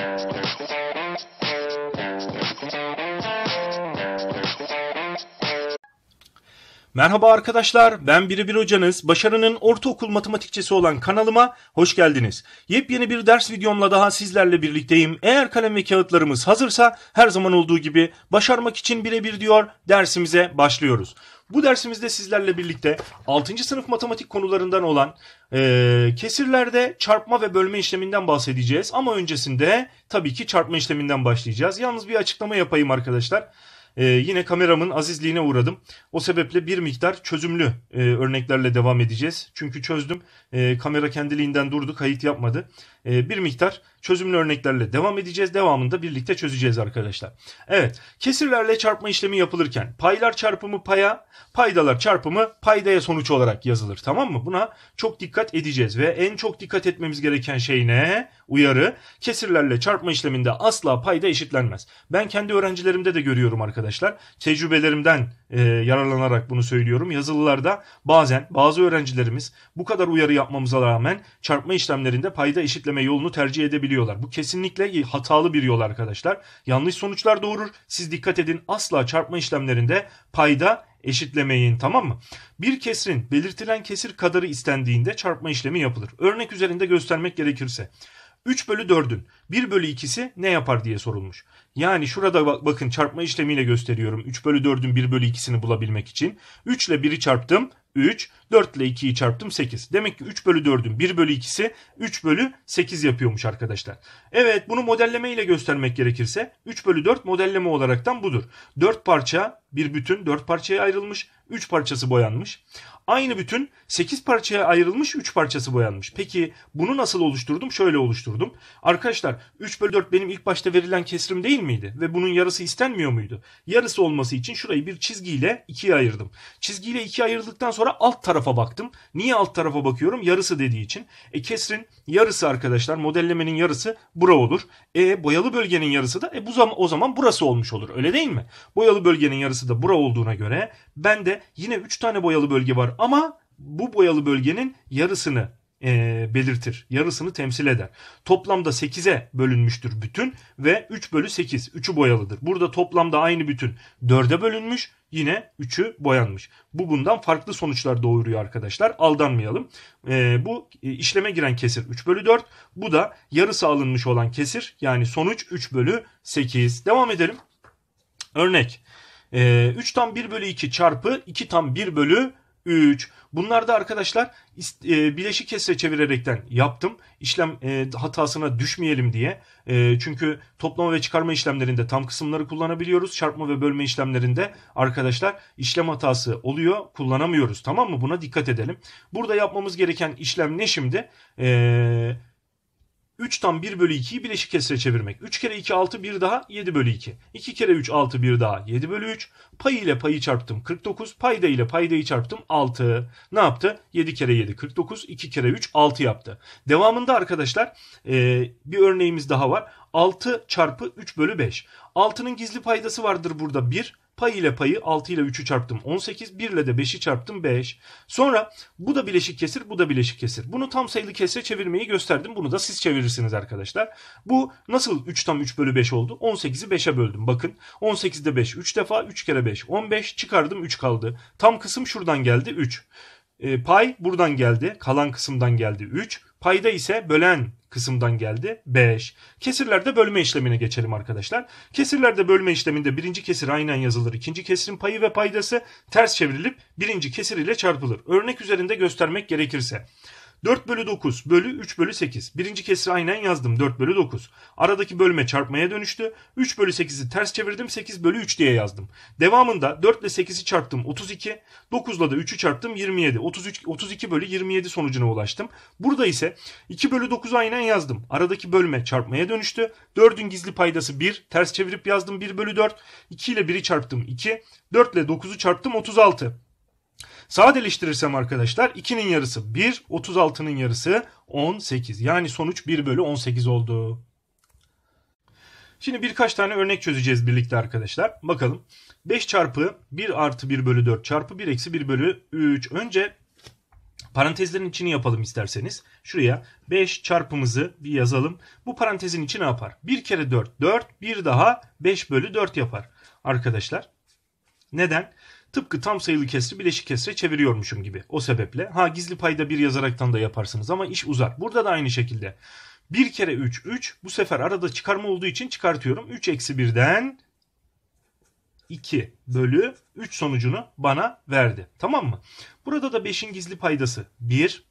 Thank you. Merhaba arkadaşlar, ben Birebir Hocanız. Başarı'nın ortaokul matematikçesi olan kanalıma hoş geldiniz. Yepyeni bir ders videomla daha sizlerle birlikteyim. Eğer kalem ve kağıtlarımız hazırsa her zaman olduğu gibi başarmak için birebir diyor dersimize başlıyoruz. Bu dersimizde sizlerle birlikte 6. sınıf matematik konularından olan e, kesirlerde çarpma ve bölme işleminden bahsedeceğiz. Ama öncesinde tabii ki çarpma işleminden başlayacağız. Yalnız bir açıklama yapayım arkadaşlar. Arkadaşlar. E, yine kameramın azizliğine uğradım. O sebeple bir miktar çözümlü e, örneklerle devam edeceğiz. Çünkü çözdüm. E, kamera kendiliğinden durdu, kayıt yapmadı. Ee, bir miktar çözümlü örneklerle devam edeceğiz. Devamında birlikte çözeceğiz arkadaşlar. Evet kesirlerle çarpma işlemi yapılırken paylar çarpımı paya, paydalar çarpımı paydaya sonuç olarak yazılır. Tamam mı? Buna çok dikkat edeceğiz ve en çok dikkat etmemiz gereken şey ne? Uyarı kesirlerle çarpma işleminde asla payda eşitlenmez. Ben kendi öğrencilerimde de görüyorum arkadaşlar. Tecrübelerimden e, yararlanarak bunu söylüyorum. Yazılılarda bazen bazı öğrencilerimiz bu kadar uyarı yapmamıza rağmen çarpma işlemlerinde payda eşitlenmez denetleme yolunu tercih edebiliyorlar. Bu kesinlikle hatalı bir yol arkadaşlar. Yanlış sonuçlar doğurur. Siz dikkat edin asla çarpma işlemlerinde payda eşitlemeyin tamam mı? Bir kesrin belirtilen kesir kadarı istendiğinde çarpma işlemi yapılır. Örnek üzerinde göstermek gerekirse 3 bölü 4'ün 1 bölü 2'si ne yapar diye sorulmuş. Yani şurada bak, bakın çarpma işlemiyle gösteriyorum. 3 bölü 4'ün 1 bölü 2'sini bulabilmek için. 3 ile 1'i çarptım. 3. 4 ile 2'yi çarptım 8. Demek ki 3 bölü 4'ün 1 bölü 2'si 3 bölü 8 yapıyormuş arkadaşlar. Evet bunu modelleme ile göstermek gerekirse 3 bölü 4 modelleme olaraktan budur. 4 parça bir bütün 4 parçaya ayrılmış 3 parçası boyanmış. Aynı bütün 8 parçaya ayrılmış 3 parçası boyanmış. Peki bunu nasıl oluşturdum? Şöyle oluşturdum. Arkadaşlar 3 bölü 4 benim ilk başta verilen kesrim değil miydi? Ve bunun yarısı istenmiyor muydu? Yarısı olması için şurayı bir çizgiyle 2'ye ayırdım. Çizgiyle ikiye ayırdıktan sonra sonra alt tarafa baktım. Niye alt tarafa bakıyorum? Yarısı dediği için. E kesrin yarısı arkadaşlar modellemenin yarısı bura olur. E boyalı bölgenin yarısı da e bu zaman o zaman burası olmuş olur. Öyle değil mi? Boyalı bölgenin yarısı da bura olduğuna göre ben de yine 3 tane boyalı bölge var ama bu boyalı bölgenin yarısını e, belirtir. Yarısını temsil eder. Toplamda 8'e bölünmüştür bütün ve 3 bölü 8. 3'ü boyalıdır. Burada toplamda aynı bütün 4'e bölünmüş yine 3'ü boyanmış. Bu bundan farklı sonuçlar doğuruyor arkadaşlar. Aldanmayalım. E, bu e, işleme giren kesir 3 bölü 4. Bu da yarısı alınmış olan kesir yani sonuç 3 bölü 8. Devam edelim. Örnek. E, 3 tam 1 bölü 2 çarpı 2 tam 1 bölü 3. da arkadaşlar e, bileşik kesre çevirerekten yaptım. İşlem e, hatasına düşmeyelim diye. E, çünkü toplama ve çıkarma işlemlerinde tam kısımları kullanabiliyoruz. Çarpma ve bölme işlemlerinde arkadaşlar işlem hatası oluyor. Kullanamıyoruz. Tamam mı? Buna dikkat edelim. Burada yapmamız gereken işlem ne şimdi? Eee 3 tam 1 bölü 2'yi bileşik kesire çevirmek. 3 kere 2 6 1 daha 7 bölü 2. 2 kere 3 6 1 daha 7 bölü 3. Pay ile payı çarptım 49. Payda ile paydayı çarptım 6. Ne yaptı? 7 kere 7 49. 2 kere 3 6 yaptı. Devamında arkadaşlar e, bir örneğimiz daha var. 6 çarpı 3 bölü 5. 6'nın gizli paydası vardır burada 1. Pay ile payı 6 ile 3'ü çarptım 18. 1 ile de 5'i çarptım 5. Sonra bu da bileşik kesir bu da bileşik kesir. Bunu tam sayılı kesre çevirmeyi gösterdim. Bunu da siz çevirirsiniz arkadaşlar. Bu nasıl 3 tam 3 bölü 5 oldu? 18'i 5'e böldüm. Bakın 18'de 5 3 defa 3 kere 5 15 çıkardım 3 kaldı. Tam kısım şuradan geldi 3. E, ee, pay buradan geldi. Kalan kısımdan geldi 3. Payda ise bölen kısımdan geldi. 5. Kesirlerde bölme işlemine geçelim arkadaşlar. Kesirlerde bölme işleminde birinci kesir aynen yazılır. ikinci kesirin payı ve paydası ters çevrilip birinci kesir ile çarpılır. Örnek üzerinde göstermek gerekirse 4 bölü 9 bölü 3 bölü 8. Birinci kesri aynen yazdım 4 bölü 9. Aradaki bölme çarpmaya dönüştü. 3 bölü 8'i ters çevirdim 8 bölü 3 diye yazdım. Devamında 4 ile 8'i çarptım 32. 9 ile de 3'ü çarptım 27. 33, 32 bölü 27 sonucuna ulaştım. Burada ise 2 bölü 9'u aynen yazdım. Aradaki bölme çarpmaya dönüştü. 4'ün gizli paydası 1. Ters çevirip yazdım 1 bölü 4. 2 ile 1'i çarptım 2. 4 ile 9'u çarptım 36. Sadeleştirirsem arkadaşlar 2'nin yarısı 1, 36'nın yarısı 18. Yani sonuç 1 bölü 18 oldu. Şimdi birkaç tane örnek çözeceğiz birlikte arkadaşlar. Bakalım. 5 çarpı 1 artı 1 bölü 4 çarpı 1 eksi 1 bölü 3. Önce parantezlerin içini yapalım isterseniz. Şuraya 5 çarpımızı bir yazalım. Bu parantezin içi ne yapar? 1 kere 4 4 bir daha 5 bölü 4 yapar arkadaşlar. Neden? Tıpkı tam sayılı kesri bileşik kesre çeviriyormuşum gibi. O sebeple ha gizli payda bir yazaraktan da yaparsınız ama iş uzar. Burada da aynı şekilde. 1 kere 3 3 bu sefer arada çıkarma olduğu için çıkartıyorum. 3 eksi 1'den 2 bölü 3 sonucunu bana verdi. Tamam mı? Burada da 5'in gizli paydası 1.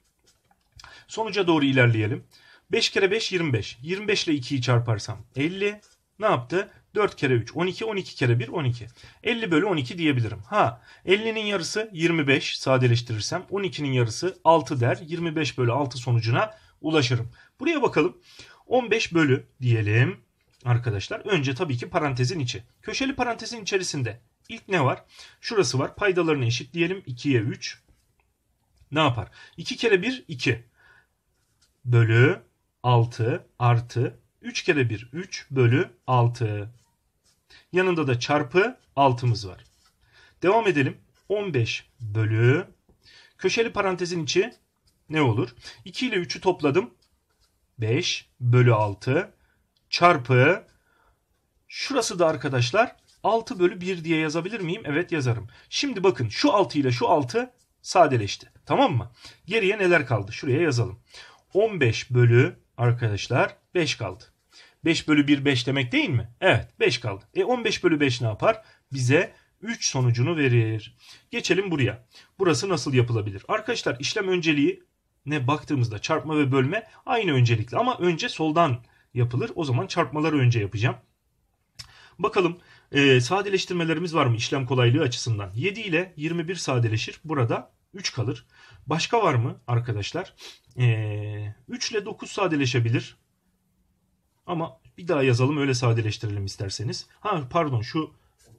Sonuca doğru ilerleyelim. 5 kere 5 25. 25 ile 2'yi çarparsam 50. Ne yaptı? 4 kere 3 12 12 kere 1 12. 50 bölü 12 diyebilirim. Ha 50'nin yarısı 25 sadeleştirirsem 12'nin yarısı 6 der 25 bölü 6 sonucuna ulaşırım. Buraya bakalım 15 bölü diyelim arkadaşlar. Önce tabii ki parantezin içi. Köşeli parantezin içerisinde ilk ne var? Şurası var paydalarını eşitleyelim 2'ye 3 ne yapar? 2 kere 1 2 bölü 6 artı 3 kere 1 3 bölü 6. Yanında da çarpı 6'mız var. Devam edelim. 15 bölü köşeli parantezin içi ne olur? 2 ile 3'ü topladım. 5 bölü 6 çarpı şurası da arkadaşlar 6 bölü 1 diye yazabilir miyim? Evet yazarım. Şimdi bakın şu 6 ile şu 6 sadeleşti. Tamam mı? Geriye neler kaldı? Şuraya yazalım. 15 bölü arkadaşlar 5 kaldı. 5 bölü 1 5 demek değil mi? Evet 5 kaldı. E 15 bölü 5 ne yapar? Bize 3 sonucunu verir. Geçelim buraya. Burası nasıl yapılabilir? Arkadaşlar işlem önceliği ne baktığımızda çarpma ve bölme aynı öncelikli ama önce soldan yapılır. O zaman çarpmaları önce yapacağım. Bakalım e, sadeleştirmelerimiz var mı işlem kolaylığı açısından? 7 ile 21 sadeleşir. Burada 3 kalır. Başka var mı arkadaşlar? E, 3 ile 9 sadeleşebilir. Ama bir daha yazalım öyle sadeleştirelim isterseniz. Ha pardon şu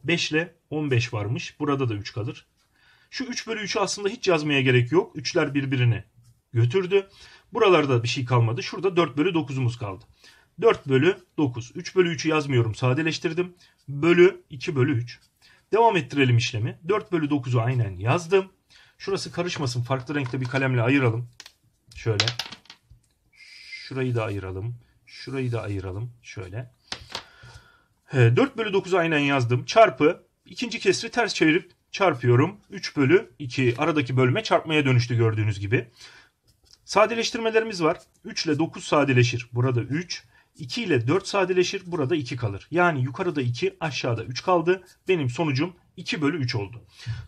5 ile 15 varmış. Burada da 3 kalır. Şu 3 bölü 3'ü aslında hiç yazmaya gerek yok. Üçler birbirini götürdü. Buralarda bir şey kalmadı. Şurada 4 bölü 9'umuz kaldı. 4 bölü 9. 3 bölü 3'ü yazmıyorum sadeleştirdim. Bölü 2 bölü 3. Devam ettirelim işlemi. 4 bölü 9'u aynen yazdım. Şurası karışmasın. Farklı renkte bir kalemle ayıralım. Şöyle. Şurayı da ayıralım. Şurayı da ayıralım şöyle. 4 ee, bölü 9 aynen yazdım. Çarpı ikinci kesri ters çevirip çarpıyorum. 3 bölü 2 aradaki bölme çarpmaya dönüştü gördüğünüz gibi. Sadeleştirmelerimiz var. 3 ile 9 sadeleşir. Burada 3. 2 ile 4 sadeleşir. Burada 2 kalır. Yani yukarıda 2 aşağıda 3 kaldı. Benim sonucum 2 bölü 3 oldu.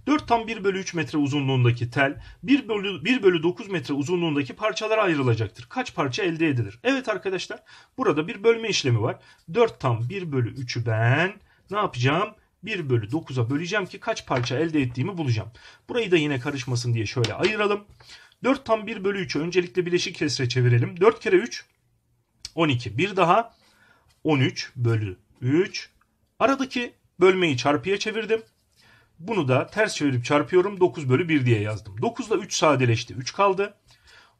4 tam 1 bölü 3 metre uzunluğundaki tel 1 bölü, 1 bölü 9 metre uzunluğundaki parçalara ayrılacaktır. Kaç parça elde edilir? Evet arkadaşlar burada bir bölme işlemi var. 4 tam 1 bölü 3'ü ben ne yapacağım? 1 bölü 9'a böleceğim ki kaç parça elde ettiğimi bulacağım. Burayı da yine karışmasın diye şöyle ayıralım. 4 tam 1 bölü 3'ü öncelikle bileşik kesre çevirelim. 4 kere 3 12. Bir daha 13 bölü 3. Aradaki bölmeyi çarpıya çevirdim. Bunu da ters çevirip çarpıyorum 9 bölü 1 diye yazdım. 9 ile 3 sadeleşti 3 kaldı.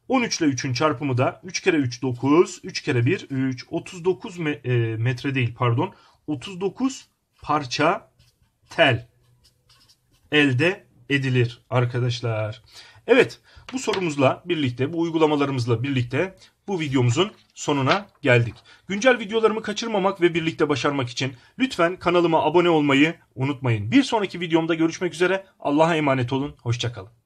13 ile 3'ün çarpımı da 3 kere 3 9, 3 kere 1 3, 39 me e, metre değil pardon. 39 parça tel elde edilir arkadaşlar. Evet bu sorumuzla birlikte bu uygulamalarımızla birlikte bu videomuzun sonuna geldik. Güncel videolarımı kaçırmamak ve birlikte başarmak için lütfen kanalıma abone olmayı unutmayın. Bir sonraki videomda görüşmek üzere. Allah'a emanet olun. Hoşçakalın.